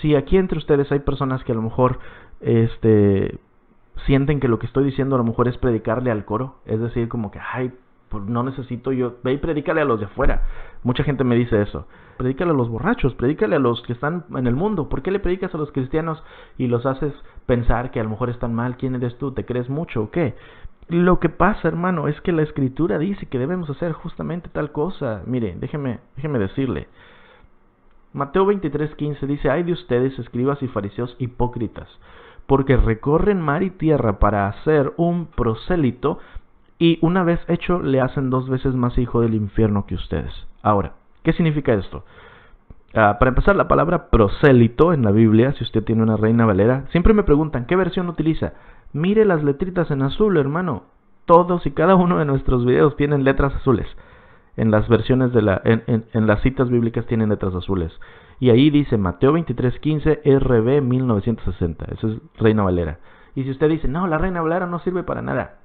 si aquí entre ustedes hay personas que a lo mejor este sienten que lo que estoy diciendo a lo mejor es predicarle al coro, es decir, como que ay, pues no necesito yo, ve y predícale a los de afuera. Mucha gente me dice eso. Predícale a los borrachos, predícale a los que están en el mundo. ¿Por qué le predicas a los cristianos y los haces pensar que a lo mejor están mal? ¿Quién eres tú? ¿Te crees mucho o qué? Lo que pasa, hermano, es que la escritura dice que debemos hacer justamente tal cosa. Mire, déjeme, déjeme decirle. Mateo 23:15 dice, ay de ustedes, escribas y fariseos hipócritas, porque recorren mar y tierra para hacer un prosélito y una vez hecho le hacen dos veces más hijo del infierno que ustedes. Ahora, ¿qué significa esto? Ah, para empezar, la palabra prosélito en la Biblia, si usted tiene una reina valera, siempre me preguntan, ¿qué versión utiliza? Mire las letritas en azul, hermano. Todos y cada uno de nuestros videos tienen letras azules en las versiones de la, en, las citas bíblicas tienen letras azules. Y ahí dice Mateo 15, RB 1960. Esa es Reina Valera. Y si usted dice, no, la Reina Valera no sirve para nada,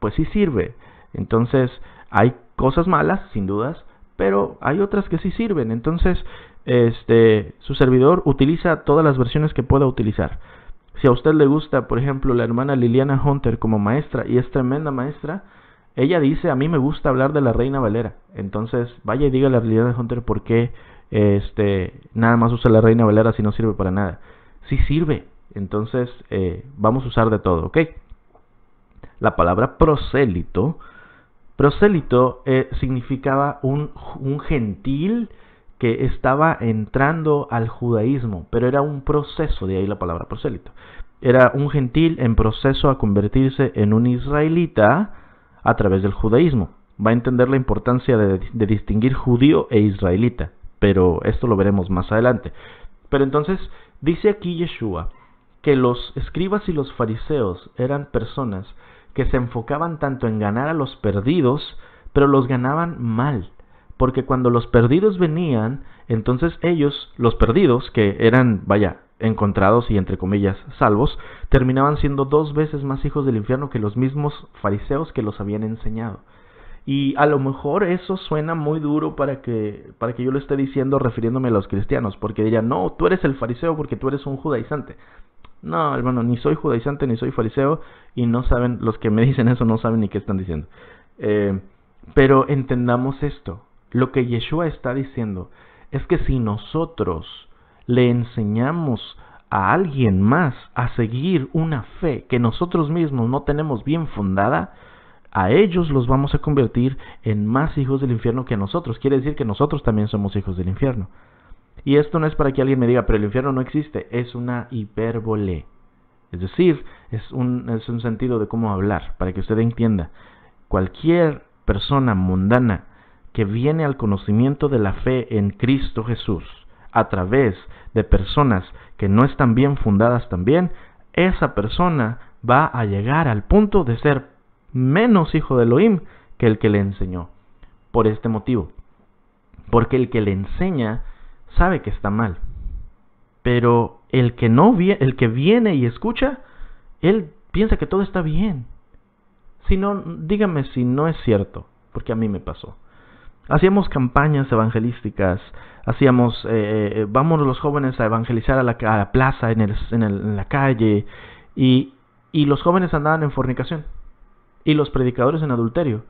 pues sí sirve. Entonces, hay cosas malas, sin dudas, pero hay otras que sí sirven. Entonces, este, su servidor utiliza todas las versiones que pueda utilizar. Si a usted le gusta, por ejemplo, la hermana Liliana Hunter como maestra y es tremenda maestra, ella dice, a mí me gusta hablar de la Reina Valera. Entonces, vaya y dígale a de Hunter por qué este, nada más usa la Reina Valera si no sirve para nada. Sí sirve. Entonces, eh, vamos a usar de todo, ¿ok? La palabra prosélito. Prosélito eh, significaba un, un gentil que estaba entrando al judaísmo, pero era un proceso, de ahí la palabra prosélito. Era un gentil en proceso a convertirse en un israelita a través del judaísmo. Va a entender la importancia de, distinguir judío e israelita, pero esto lo veremos más adelante. Pero entonces dice aquí Yeshua que los escribas y los fariseos eran personas que se enfocaban tanto en ganar a los perdidos, pero los ganaban mal. Porque cuando los perdidos venían, entonces ellos, los perdidos, que eran, vaya, encontrados y entre comillas salvos, terminaban siendo dos veces más hijos del infierno que los mismos fariseos que los habían enseñado. Y a lo mejor eso suena muy duro para que, para que yo lo esté diciendo refiriéndome a los cristianos, porque dirían, no, tú eres el fariseo porque tú eres un judaizante. No, hermano, ni soy judaizante ni soy fariseo y no saben, los que me dicen eso no saben ni qué están diciendo. Eh, pero entendamos esto, lo que Yeshua está diciendo es que si nosotros le enseñamos a alguien más a seguir una fe que nosotros mismos no tenemos bien fundada, a ellos los vamos a convertir en más hijos del infierno que nosotros. Quiere decir que nosotros también somos hijos del infierno. Y esto no es para que alguien me diga, pero el infierno no existe, es una hipérbole. Es decir, es un, es un sentido de cómo hablar, para que usted entienda. Cualquier persona mundana que viene al conocimiento de la fe en Cristo Jesús, a través de personas que no están bien fundadas también, esa persona va a llegar al punto de ser menos hijo de Elohim que el que le enseñó. Por este motivo. Porque el que le enseña sabe que está mal. Pero el que no el que viene y escucha, él piensa que todo está bien. Si no, dígame si no es cierto, porque a mí me pasó. Hacíamos campañas evangelísticas, hacíamos, eh, eh, eh, vamos los jóvenes a evangelizar a la, plaza, en, el, en, la calle, y, los jóvenes andaban en fornicación, y los predicadores en adulterio.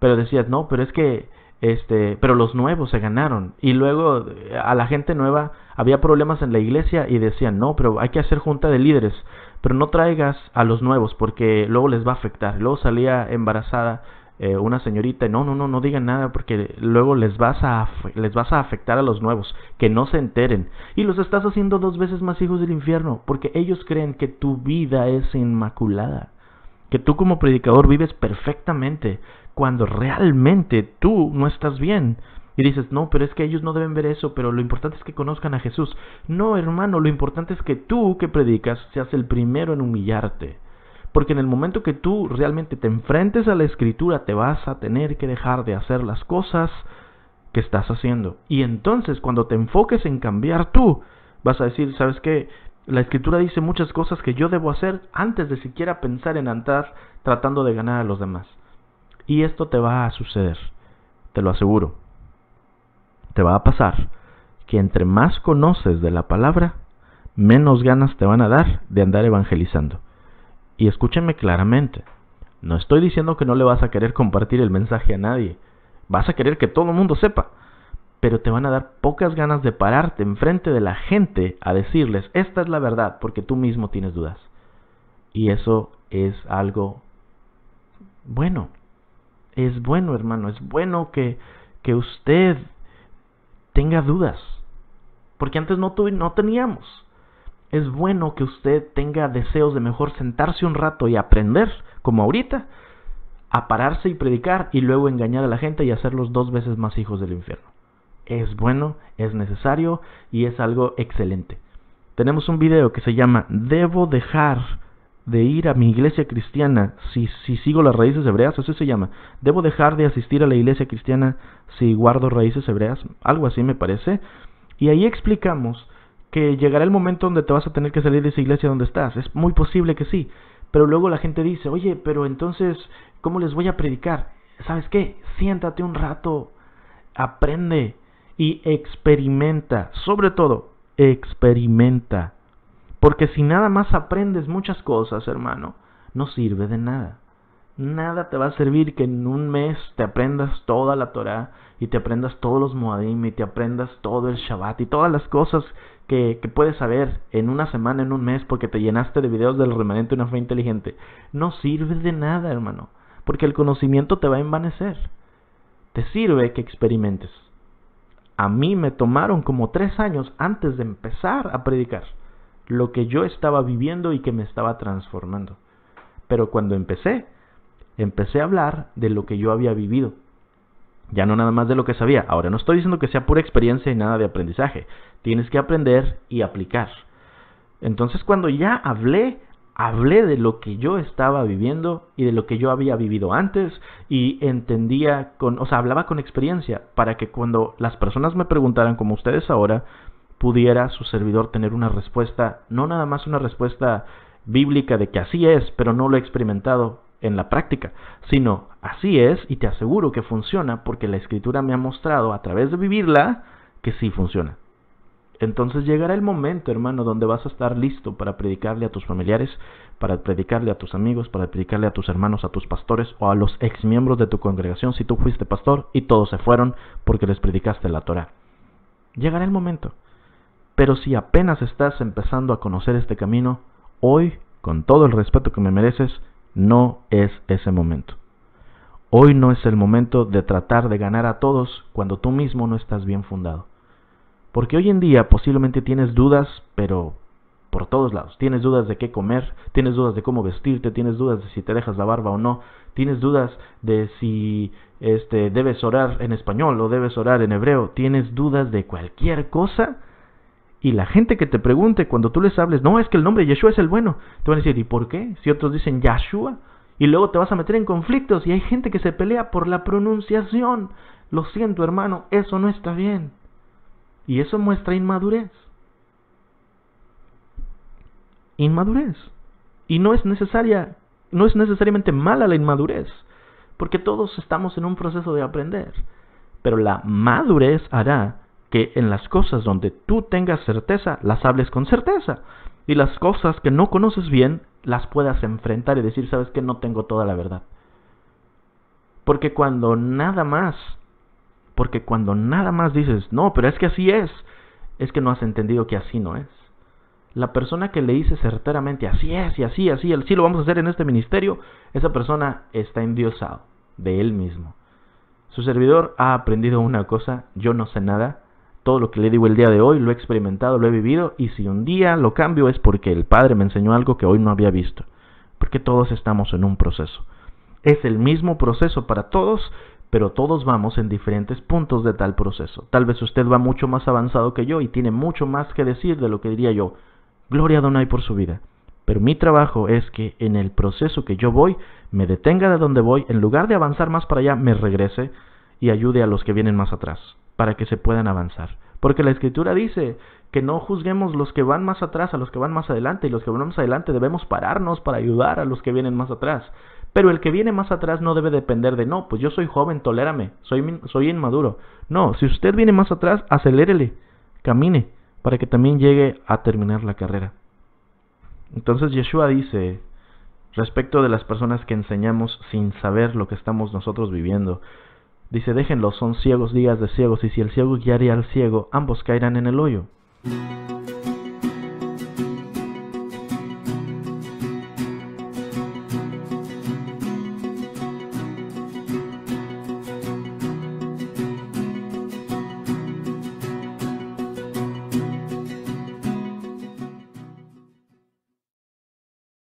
Pero decías, no, pero es que este, pero los nuevos se ganaron y luego a la gente nueva había problemas en la iglesia y decían, "No, pero hay que hacer junta de líderes, pero no traigas a los nuevos porque luego les va a afectar." Luego salía embarazada eh, una señorita, no, no, no, no digan nada porque luego les vas, a, les vas a afectar a los nuevos, que no se enteren. Y los estás haciendo dos veces más hijos del infierno porque ellos creen que tu vida es inmaculada, que tú como predicador vives perfectamente cuando realmente tú no estás bien. Y dices, no, pero es que ellos no deben ver eso, pero lo importante es que conozcan a Jesús. No, hermano, lo importante es que tú que predicas seas el primero en humillarte porque en el momento que tú realmente te enfrentes a la escritura, te vas a tener que dejar de hacer las cosas que estás haciendo. Y entonces cuando te enfoques en cambiar tú, vas a decir, ¿sabes qué? La escritura dice muchas cosas que yo debo hacer antes de siquiera pensar en andar tratando de ganar a los demás. Y esto te va a suceder, te lo aseguro. Te va a pasar que entre más conoces de la palabra, menos ganas te van a dar de andar evangelizando. Y escúchenme claramente, no estoy diciendo que no le vas a querer compartir el mensaje a nadie, vas a querer que todo el mundo sepa, pero te van a dar pocas ganas de pararte enfrente de la gente a decirles, esta es la verdad, porque tú mismo tienes dudas. Y eso es algo bueno. Es bueno, hermano, es bueno que, que usted tenga dudas, porque antes no, tuve, no teníamos es bueno que usted tenga deseos de mejor sentarse un rato y aprender, como ahorita, a pararse y predicar y luego engañar a la gente y hacerlos dos veces más hijos del infierno. Es bueno, es necesario y es algo excelente. Tenemos un video que se llama Debo dejar de ir a mi iglesia cristiana si, sigo las raíces hebreas, así se llama. Debo dejar de asistir a la iglesia cristiana si guardo raíces hebreas, algo así me parece. Y ahí explicamos que llegará el momento donde te vas a tener que salir de esa iglesia donde estás. Es muy posible que sí. Pero luego la gente dice, oye, pero entonces, ¿cómo les voy a predicar? ¿Sabes qué? Siéntate un rato, aprende y experimenta. Sobre todo, experimenta. Porque si nada más aprendes muchas cosas, hermano, no sirve de nada. Nada te va a servir que en un mes te aprendas toda la Torah y te aprendas todos los Moadim y te aprendas todo el Shabbat y todas las cosas que, puedes saber en una semana, en un mes, porque te llenaste de videos del remanente de una fe inteligente. No sirve de nada, hermano, porque el conocimiento te va a envanecer. Te sirve que experimentes. A mí me tomaron como tres años antes de empezar a predicar lo que yo estaba viviendo y que me estaba transformando. Pero cuando empecé, empecé a hablar de lo que yo había vivido ya no nada más de lo que sabía. Ahora, no estoy diciendo que sea pura experiencia y nada de aprendizaje. Tienes que aprender y aplicar. Entonces, cuando ya hablé, hablé de lo que yo estaba viviendo y de lo que yo había vivido antes y entendía con, o sea, hablaba con experiencia para que cuando las personas me preguntaran como ustedes ahora, pudiera su servidor tener una respuesta, no nada más una respuesta bíblica de que así es, pero no lo he experimentado, en la práctica, sino así es y te aseguro que funciona porque la escritura me ha mostrado a través de vivirla que sí funciona. Entonces llegará el momento, hermano, donde vas a estar listo para predicarle a tus familiares, para predicarle a tus amigos, para predicarle a tus hermanos, a tus pastores o a los exmiembros de tu congregación si tú fuiste pastor y todos se fueron porque les predicaste la Torah. Llegará el momento. Pero si apenas estás empezando a conocer este camino, hoy, con todo el respeto que me mereces, no es ese momento. Hoy no es el momento de tratar de ganar a todos cuando tú mismo no estás bien fundado. Porque hoy en día posiblemente tienes dudas, pero por todos lados. Tienes dudas de qué comer, tienes dudas de cómo vestirte, tienes dudas de si te dejas la barba o no, tienes dudas de si este debes orar en español o debes orar en hebreo, tienes dudas de cualquier cosa y la gente que te pregunte cuando tú les hables, no, es que el nombre Yeshua es el bueno, te van a decir, ¿y por qué? Si otros dicen Yeshua, y luego te vas a meter en conflictos y hay gente que se pelea por la pronunciación. Lo siento, hermano, eso no está bien. Y eso muestra inmadurez. Inmadurez. Y no es necesaria, no es necesariamente mala la inmadurez, porque todos estamos en un proceso de aprender. Pero la madurez hará que en las cosas donde tú tengas certeza, las hables con certeza. Y las cosas que no conoces bien, las puedas enfrentar y decir, sabes que no tengo toda la verdad. Porque cuando nada más, porque cuando nada más dices, no, pero es que así es, es que no has entendido que así no es. La persona que le dice certeramente, así es y así, así, así lo vamos a hacer en este ministerio, esa persona está endiosado de él mismo. Su servidor ha aprendido una cosa, yo no sé nada, todo lo que le digo el día de hoy lo he experimentado, lo he vivido y si un día lo cambio es porque el Padre me enseñó algo que hoy no había visto. Porque todos estamos en un proceso. Es el mismo proceso para todos, pero todos vamos en diferentes puntos de tal proceso. Tal vez usted va mucho más avanzado que yo y tiene mucho más que decir de lo que diría yo. Gloria a Donai por su vida. Pero mi trabajo es que en el proceso que yo voy, me detenga de donde voy, en lugar de avanzar más para allá, me regrese y ayude a los que vienen más atrás para que se puedan avanzar. Porque la escritura dice que no juzguemos los que van más atrás a los que van más adelante y los que van más adelante debemos pararnos para ayudar a los que vienen más atrás. Pero el que viene más atrás no debe depender de, no, pues yo soy joven, tolérame, soy, soy inmaduro. No, si usted viene más atrás, acelérele, camine, para que también llegue a terminar la carrera. Entonces Yeshua dice, respecto de las personas que enseñamos sin saber lo que estamos nosotros viviendo, Dice, déjenlos, son ciegos días de ciegos, y si el ciego guiaría al ciego, ambos caerán en el hoyo.